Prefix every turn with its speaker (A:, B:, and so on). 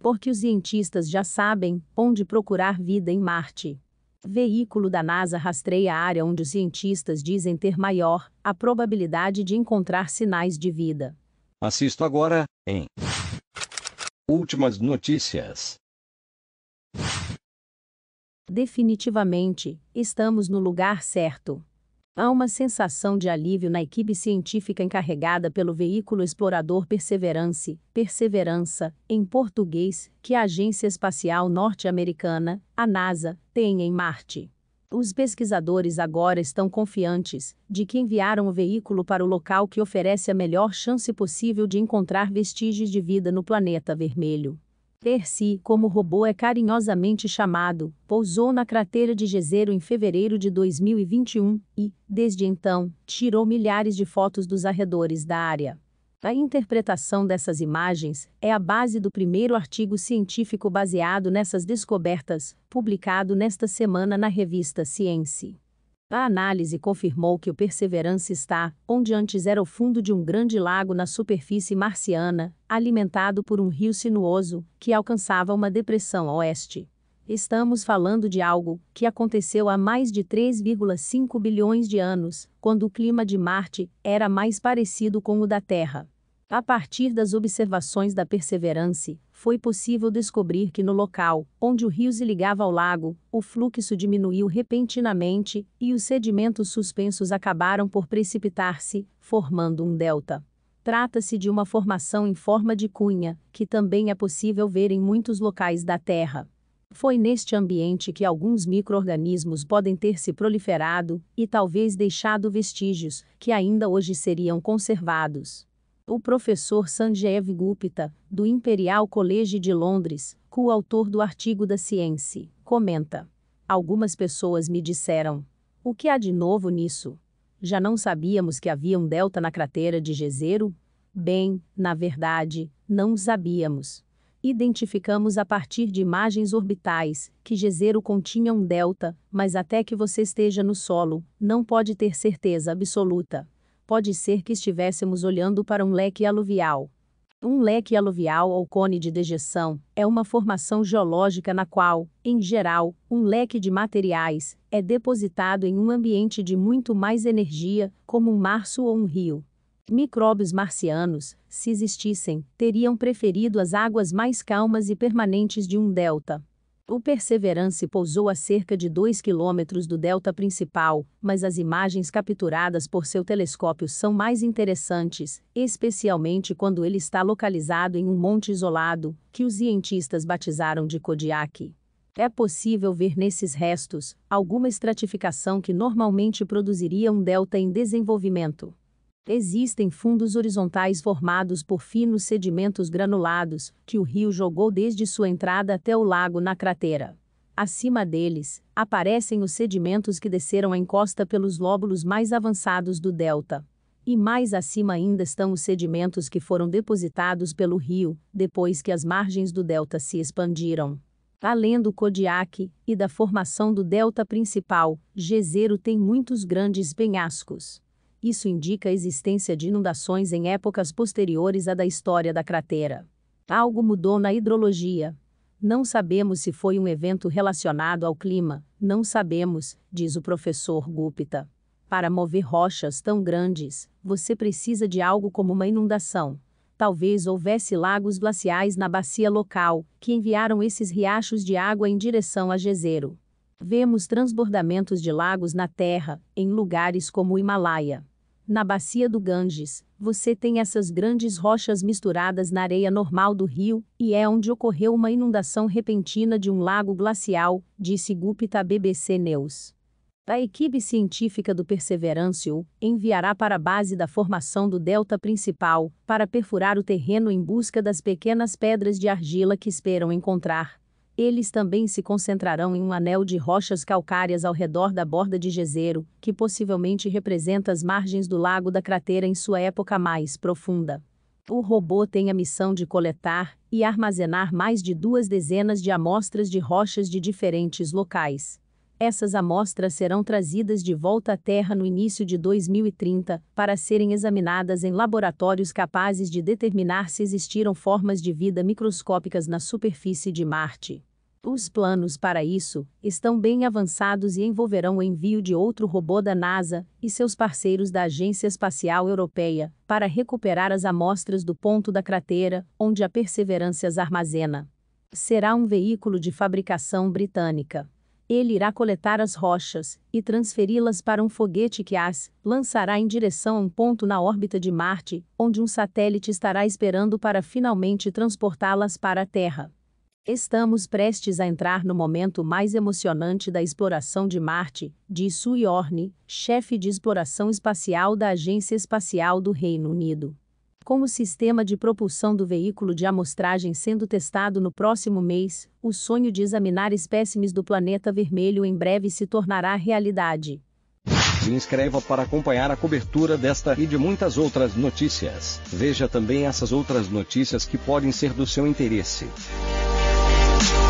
A: porque os cientistas já sabem onde procurar vida em Marte. Veículo da NASA rastreia a área onde os cientistas dizem ter maior a probabilidade de encontrar sinais de vida. Assisto agora em Últimas notícias. Definitivamente, estamos no lugar certo. Há uma sensação de alívio na equipe científica encarregada pelo veículo explorador Perseverance, Perseverança, em português, que a Agência Espacial Norte-Americana, a NASA, tem em Marte. Os pesquisadores agora estão confiantes de que enviaram o veículo para o local que oferece a melhor chance possível de encontrar vestígios de vida no planeta vermelho. Percy, como o robô é carinhosamente chamado, pousou na cratera de Jezero em fevereiro de 2021 e, desde então, tirou milhares de fotos dos arredores da área. A interpretação dessas imagens é a base do primeiro artigo científico baseado nessas descobertas, publicado nesta semana na revista Science. A análise confirmou que o Perseverance está, onde antes era o fundo de um grande lago na superfície marciana, alimentado por um rio sinuoso, que alcançava uma depressão a oeste. Estamos falando de algo que aconteceu há mais de 3,5 bilhões de anos, quando o clima de Marte era mais parecido com o da Terra. A partir das observações da Perseverance, foi possível descobrir que no local, onde o rio se ligava ao lago, o fluxo diminuiu repentinamente e os sedimentos suspensos acabaram por precipitar-se, formando um delta. Trata-se de uma formação em forma de cunha, que também é possível ver em muitos locais da Terra. Foi neste ambiente que alguns microorganismos podem ter se proliferado e talvez deixado vestígios que ainda hoje seriam conservados o professor Sanjeev Gupta, do Imperial College de Londres, coautor do artigo da Science, comenta: Algumas pessoas me disseram: O que há de novo nisso? Já não sabíamos que havia um delta na cratera de Jezero? Bem, na verdade, não sabíamos. Identificamos a partir de imagens orbitais que Jezero continha um delta, mas até que você esteja no solo, não pode ter certeza absoluta pode ser que estivéssemos olhando para um leque aluvial. Um leque aluvial ou cone de dejeção é uma formação geológica na qual, em geral, um leque de materiais é depositado em um ambiente de muito mais energia, como um março ou um rio. Micróbios marcianos, se existissem, teriam preferido as águas mais calmas e permanentes de um delta. O Perseverance pousou a cerca de 2 quilômetros do delta principal, mas as imagens capturadas por seu telescópio são mais interessantes, especialmente quando ele está localizado em um monte isolado, que os cientistas batizaram de Kodiak. É possível ver nesses restos alguma estratificação que normalmente produziria um delta em desenvolvimento. Existem fundos horizontais formados por finos sedimentos granulados, que o rio jogou desde sua entrada até o lago na cratera. Acima deles, aparecem os sedimentos que desceram a encosta pelos lóbulos mais avançados do delta. E mais acima ainda estão os sedimentos que foram depositados pelo rio, depois que as margens do delta se expandiram. Além do Kodiak e da formação do delta principal, Jezero tem muitos grandes penhascos. Isso indica a existência de inundações em épocas posteriores à da história da cratera. Algo mudou na hidrologia. Não sabemos se foi um evento relacionado ao clima, não sabemos, diz o professor Gupta. Para mover rochas tão grandes, você precisa de algo como uma inundação. Talvez houvesse lagos glaciais na bacia local, que enviaram esses riachos de água em direção a Jezero. Vemos transbordamentos de lagos na Terra, em lugares como o Himalaia. Na bacia do Ganges, você tem essas grandes rochas misturadas na areia normal do rio, e é onde ocorreu uma inundação repentina de um lago glacial, disse Gupta à BBC News. A equipe científica do Perseverance o enviará para a base da formação do delta principal, para perfurar o terreno em busca das pequenas pedras de argila que esperam encontrar. Eles também se concentrarão em um anel de rochas calcárias ao redor da borda de Jezero, que possivelmente representa as margens do lago da cratera em sua época mais profunda. O robô tem a missão de coletar e armazenar mais de duas dezenas de amostras de rochas de diferentes locais. Essas amostras serão trazidas de volta à Terra no início de 2030 para serem examinadas em laboratórios capazes de determinar se existiram formas de vida microscópicas na superfície de Marte. Os planos para isso estão bem avançados e envolverão o envio de outro robô da NASA e seus parceiros da Agência Espacial Europeia para recuperar as amostras do ponto da cratera, onde a Perseverance as armazena. Será um veículo de fabricação britânica. Ele irá coletar as rochas e transferi-las para um foguete que as lançará em direção a um ponto na órbita de Marte, onde um satélite estará esperando para finalmente transportá-las para a Terra. Estamos prestes a entrar no momento mais emocionante da exploração de Marte, disse Sue Yorne, chefe de exploração espacial da Agência Espacial do Reino Unido. Com o sistema de propulsão do veículo de amostragem sendo testado no próximo mês, o sonho de examinar espécimes do planeta vermelho em breve se tornará realidade. Se inscreva para acompanhar a cobertura desta e de muitas outras notícias. Veja também essas outras notícias que podem ser do seu interesse. Thank you.